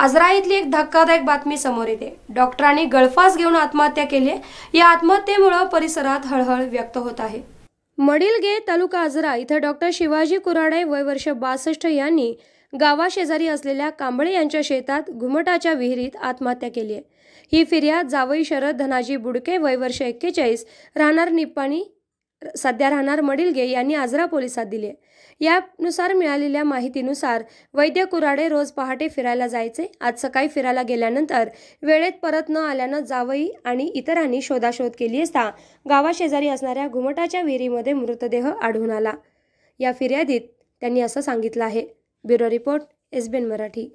आजरा इथली एक धक्कादायक बातमी समोर येते डॉक्टरांनी गळफास घेऊन आत्महत्या केली आहे या आत्महत्येमुळे परिसरात हळहळ व्यक्त होत आहे मडिलगे तालुका आजरा इथं डॉक्टर शिवाजी कुराडे वय वर्ष बासष्ट यांनी गावाशेजारी असलेल्या कांबळे यांच्या शेतात घुमटाच्या विहिरीत आत्महत्या केली आहे ही फिर्याद जावई शरद धनाजी बुडके वय वर्ष एक्केचाळीस राहणार निप्पाणी सध्या राहणार मडिलगे यांनी आजरा पोलिसात दिले यानुसार मिळालेल्या माहितीनुसार वैद्य कुराडे रोज पहाटे फिरायला जायचे आज सकाळी फिरायला गेल्यानंतर वेळेत परत न आल्यानं जावई आणि इतरांनी शोधाशोध केली असता गावाशेजारी असणाऱ्या घुमटाच्या विहिरीमध्ये मृतदेह आढळून आला या फिर्यादीत त्यांनी असं सांगितलं आहे ब्युरो रिपोर्ट एसबीएन मराठी